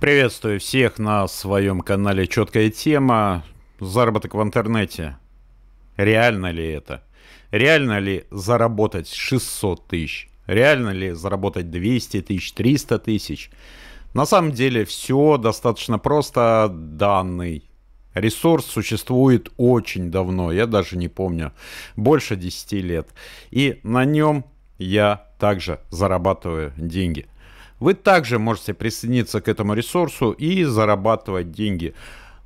Приветствую всех на своем канале «Четкая тема». Заработок в интернете. Реально ли это? Реально ли заработать 600 тысяч? Реально ли заработать 200 тысяч, 300 тысяч? На самом деле все достаточно просто. Данный ресурс существует очень давно. Я даже не помню. Больше 10 лет. И на нем я также зарабатываю деньги – вы также можете присоединиться к этому ресурсу и зарабатывать деньги.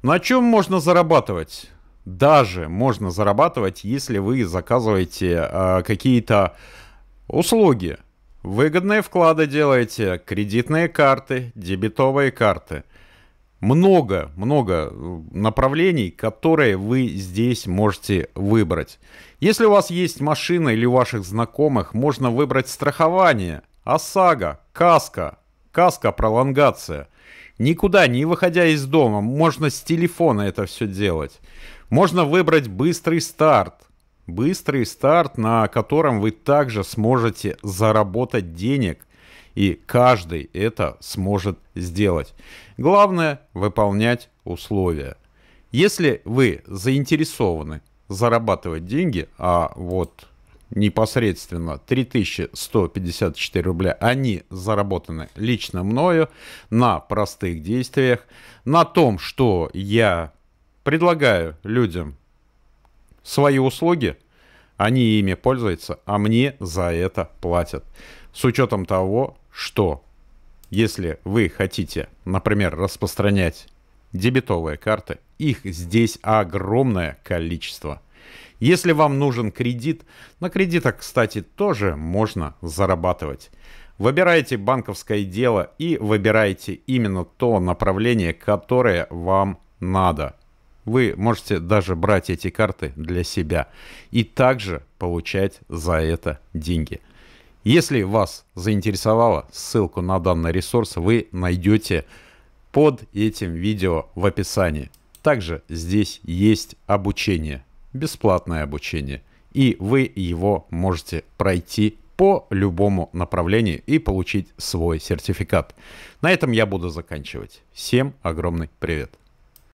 На ну, чем можно зарабатывать? Даже можно зарабатывать, если вы заказываете э, какие-то услуги. Выгодные вклады делаете, кредитные карты, дебетовые карты. Много, много направлений, которые вы здесь можете выбрать. Если у вас есть машина или у ваших знакомых, можно выбрать страхование – ОСАГО, КАСКО, КАСКО-пролонгация. Никуда, не выходя из дома, можно с телефона это все делать. Можно выбрать быстрый старт. Быстрый старт, на котором вы также сможете заработать денег. И каждый это сможет сделать. Главное – выполнять условия. Если вы заинтересованы зарабатывать деньги, а вот непосредственно 3154 рубля, они заработаны лично мною на простых действиях, на том, что я предлагаю людям свои услуги, они ими пользуются, а мне за это платят. С учетом того, что если вы хотите, например, распространять дебетовые карты, их здесь огромное количество – если вам нужен кредит, на кредитах, кстати, тоже можно зарабатывать. Выбирайте банковское дело и выбирайте именно то направление, которое вам надо. Вы можете даже брать эти карты для себя и также получать за это деньги. Если вас заинтересовала ссылку на данный ресурс вы найдете под этим видео в описании. Также здесь есть обучение – бесплатное обучение, и вы его можете пройти по любому направлению и получить свой сертификат. На этом я буду заканчивать. Всем огромный привет!